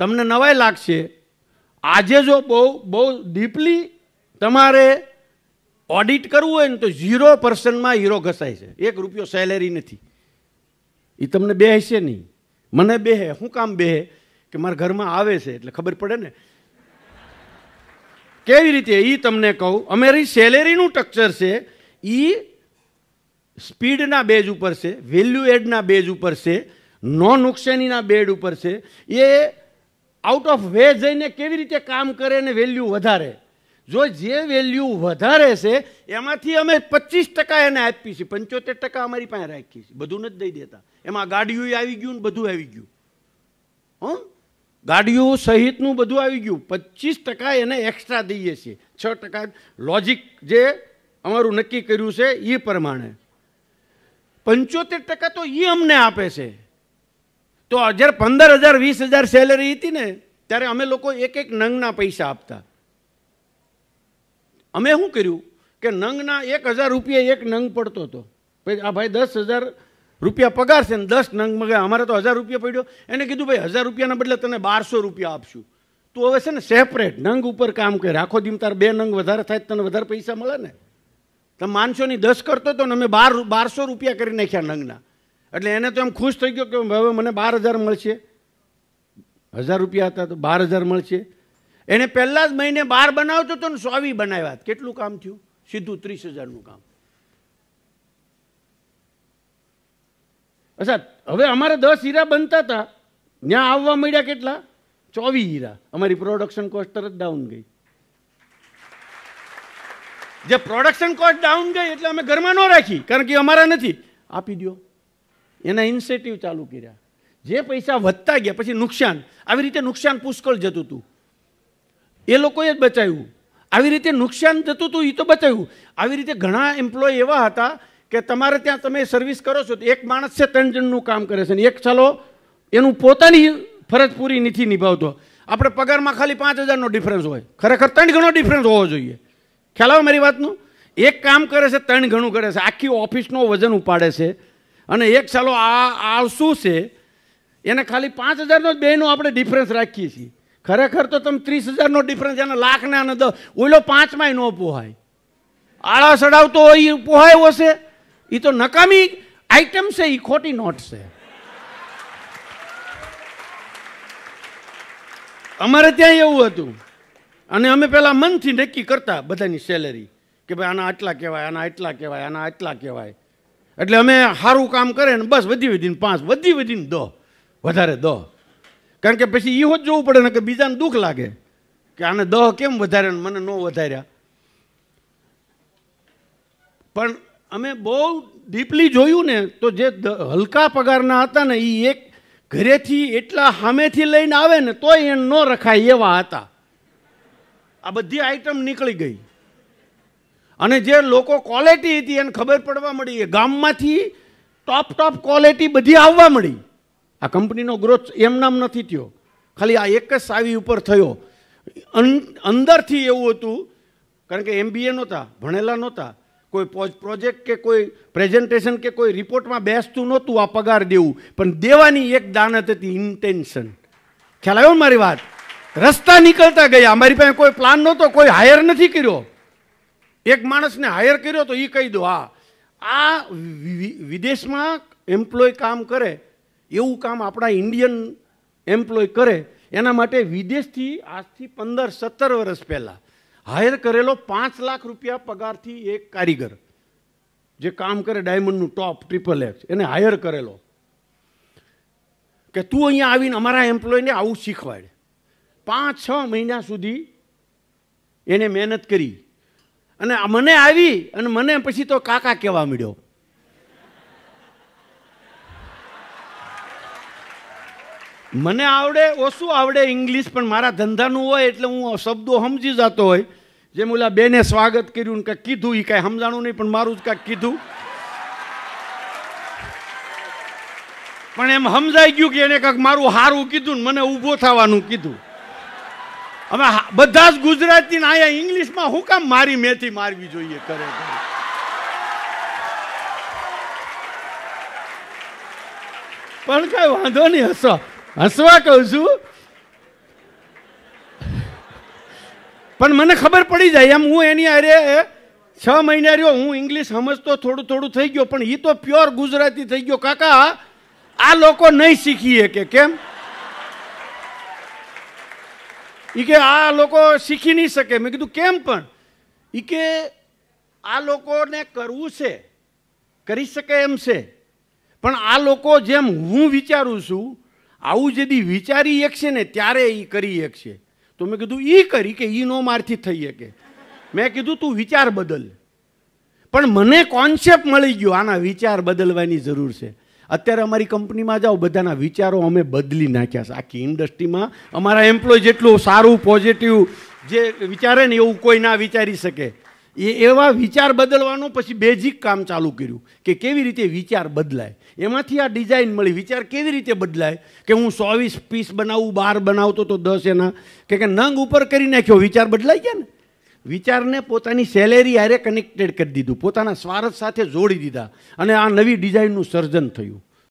તમને નવાઈ લાગશે આજે જો બહુ બહુ ડીપલી તમારે ઓડિટ કરવું હોય ને તો ઝીરો પર્સન્ટમાં હીરો ઘસાય છે એક રૂપિયો સેલેરી નથી એ તમને બે હશે નહીં મને બે હે શું કામ બે હે કે મારા ઘરમાં આવે છે એટલે ખબર પડે ને કેવી રીતે એ તમને કહું અમારી સેલેરીનું સ્ટ્રક્ચર છે એ સ્પીડના બેજ ઉપર છે વેલ્યુ એડના બેજ ઉપર છે નો નુકસાનીના બેડ ઉપર છે એ આઉટ ઓફ વે જઈને કેવી રીતે કામ કરે અને વેલ્યુ વધારે જો જે વેલ્યુ વધારે છે એમાંથી અમે પચીસ ટકા એને આપીએ છીએ પંચોતેર ટકા અમારી પાસે રાખીએ છીએ બધું નથી દઈ દેતા એમાં ગાડીઓ આવી ગયું ને બધું આવી ગયું હં ગાડીઓ સહિતનું બધું આવી ગયું પચીસ ટકા એને એક્સ્ટ્રા દઈએ છીએ છ ટકા લોજિક જે અમારું નક્કી કર્યું છે એ પ્રમાણે પંચોતેર ટકા તો એ અમને આપે છે તો જ્યારે પંદર હજાર વીસ હજાર સેલરી હતી ને ત્યારે અમે લોકો એક એક નંગના પૈસા આપતા અમે શું કર્યું કે નંગના એક હજાર રૂપિયા એક નંગ પડતો હતો ભાઈ આ ભાઈ દસ હજાર રૂપિયા પગાર છે ને દસ નંગ મગાય અમારે તો હજાર રૂપિયા પડ્યો એને કીધું ભાઈ હજાર રૂપિયાના બદલે તને બારસો રૂપિયા આપશું તું હવે છે ને સેપરેટ નંગ ઉપર કામ કરે રાખો દીમ તાર બે નંગ વધારે થાય તને વધારે પૈસા મળે ને તમે માનશો નહીં દસ કરતો હતો ને અમે બાર બારસો રૂપિયા કરી નાખ્યા નંગના એટલે એને તો એમ ખુશ થઈ ગયો કે હવે મને બાર હજાર મળશે હજાર રૂપિયા હતા તો બાર હજાર મળશે એને પહેલા જ મહિને બાર બનાવતો હતો ને સોવી બનાવ્યા કેટલું કામ થયું સીધું ત્રીસ હજારનું કામ અચ્છા હવે અમારે દસ હીરા બનતા હતા ત્યાં આવવા મળ્યા કેટલા ચોવીસ હીરા અમારી પ્રોડક્શન કોસ્ટ તરત ડાઉન ગઈ જે પ્રોડક્શન કોસ્ટ ડાઉન ગઈ એટલે અમે ઘરમાં ન રાખી કારણ કે અમારા નથી આપી દો એના ઇન્સેટિવ ચાલુ કર્યા જે પૈસા વધતા ગયા પછી નુકસાન આવી રીતે નુકસાન પુષ્કળ જતું હતું એ લોકોએ જ બચાવ્યું આવી રીતે નુકસાન જતું હતું એ તો બચાવ્યું આવી રીતે ઘણા એમ્પ્લોય એવા હતા કે તમારે ત્યાં તમે સર્વિસ કરો છો તો એક માણસ છે ત્રણ જણનું કામ કરે છે અને એક ચાલો એનું પોતાની ફરજ પૂરી નથી નિભાવતો આપણે પગારમાં ખાલી પાંચ હજારનો ડિફરન્સ હોય ખરેખર ત્રણ ગણો ડિફરન્સ હોવો જોઈએ ખ્યાલ આવે મારી વાતનું એક કામ કરે છે ત્રણ ઘણું કરે છે આખી ઓફિસનો વજન ઉપાડે છે અને એક ચાલો આ આ શું છે એને ખાલી પાંચ હજારનો જ બેનો આપણે ડિફરન્સ રાખીએ છીએ ખરેખર તો તમે ત્રીસ હજારનો ડિફરન્સ એને લાખને અને દસ ઓઈલો પાંચમાંય ન પોહાય આળા સડાવતો હોય એ પોહાયો હશે એ તો નકામી આઈટમ છે એ ખોટી નોટ છે અમારે ત્યાં એવું હતું અને અમે પહેલાં મનથી નક્કી કરતા બધાની સેલેરી કે ભાઈ આના આટલા કહેવાય આના આટલા કહેવાય આના આટલા કહેવાય એટલે અમે સારું કામ કરે ને બસ વધી વધીને પાંચ વધી વધીને દો વધારે દો કારણ કે પછી એવો જ જોવું પડે ને કે બીજાને દુઃખ લાગે કે આને દહ કેમ વધારે મને ન વધાર્યા પણ અમે બહુ ડીપલી જોયું ને તો જે હલકા પગારના હતા ને એ એક ઘરેથી એટલા સામેથી લઈને આવે ને તોય એને ન રખાય એવા હતા આ બધી આઈટમ નીકળી ગઈ અને જે લોકો ક્વોલિટી હતી એને ખબર પડવા મળી એ ગામમાંથી ટોપ ટોપ ક્વોલિટી બધી આવવા મળી આ કંપનીનો ગ્રોથ એમ નામ નથી થયો ખાલી આ એક જ સાવી ઉપર થયો અંદરથી એવું હતું કારણ કે એમબીએ નહોતા ભણેલા નહોતા કોઈ પ્રોજેક્ટ કે કોઈ પ્રેઝન્ટેશન કે કોઈ રિપોર્ટમાં બેસતું નહોતું આ પગાર દેવું પણ દેવાની એક દાનત હતી ઇન્ટેન્શન ખ્યાલ આવ્યો મારી વાત રસ્તા નીકળતા ગયા અમારી પાસે કોઈ પ્લાન નહોતો કોઈ હાયર નથી કર્યો એક માણસને હાયર કર્યો તો એ કહી દો આ આ વિદેશમાં એમ્પ્લોય કામ કરે એવું કામ આપણા ઇન્ડિયન એમ્પ્લોય કરે એના માટે વિદેશથી આજથી પંદર સત્તર વર્ષ પહેલાં હાયર કરેલો પાંચ લાખ રૂપિયા પગારથી એક કારીગર જે કામ કરે ડાયમંડનું ટોપ ટ્રિપલ એક્સ એને હાયર કરેલો કે તું અહીંયા આવીને અમારા એમ્પ્લોયને આવું શીખવાડે પાંચ છ મહિના સુધી એને મહેનત કરી અને મને આવી અને મને પછી તો કાકા કહેવા મળ્યો મને આવડે ઓછું આવડે ઇંગ્લિશ પણ મારા ધંધાનું હોય એટલે હું શબ્દો સમજી જતો હોય જેમ ઓલા બેને સ્વાગત કર્યું ને કંઈક કીધું એ કાંઈ સમજાણું નહીં પણ મારું જ કાંઈક કીધું પણ એમ સમજાઈ ગયું કે એને કંઈક મારું હારું કીધું ને મને ઊભો થવાનું કીધું અમે બધા જ ગુજરાતી અહીંયા ઇંગ્લિશમાં હું કામ મારી મેથી મારવી જોઈએ કરે પણ કઈ વાંધો નહીં હસો હસવા કહું છું પણ મને ખબર પડી જાય એમ હું એની અરે છ મહિના રહ્યો હું ઇંગ્લિશ સમજતો થોડું થોડું થઈ ગયો પણ એ તો પ્યોર ગુજરાતી થઈ ગયો કાકા આ લોકો નહીં શીખીએ કે કેમ એ કે આ લોકો શીખી નહીં શકે મેં કીધું કેમ પણ એ કે આ લોકોને કરવું છે કરી શકે એમ છે પણ આ લોકો જેમ હું વિચારું છું આવું જેથી વિચારી એક છે ને ત્યારે એ કરી એક છે તો મેં કીધું એ કરી કે એ નો મારથી થઈ શકે મેં કીધું તું વિચાર બદલ પણ મને કોન્સેપ્ટ મળી ગયો આના વિચાર બદલવાની જરૂર છે અત્યારે અમારી કંપનીમાં જાઓ બધાના વિચારો અમે બદલી નાખ્યા છે આખી ઇન્ડસ્ટ્રીમાં અમારા એમ્પ્લોય જેટલું સારું પોઝિટિવ જે વિચારે ને એવું કોઈ ના વિચારી શકે એ એવા વિચાર બદલવાનું પછી બેઝિક કામ ચાલુ કર્યું કે કેવી રીતે વિચાર બદલાય એમાંથી આ ડિઝાઇન મળી વિચાર કેવી રીતે બદલાય કે હું ચોવીસ પીસ બનાવું બાર બનાવતો તો દસ એના કે નંગ ઉપર કરી નાખ્યો વિચાર બદલાઈ ગયા ને વિચારને પોતાની સેલેરી હારે કનેક્ટેડ કરી દીધું પોતાના સ્વાર્થ સાથે જોડી દીધા અને આ નવી ડિઝાઇનનું સર્જન થયું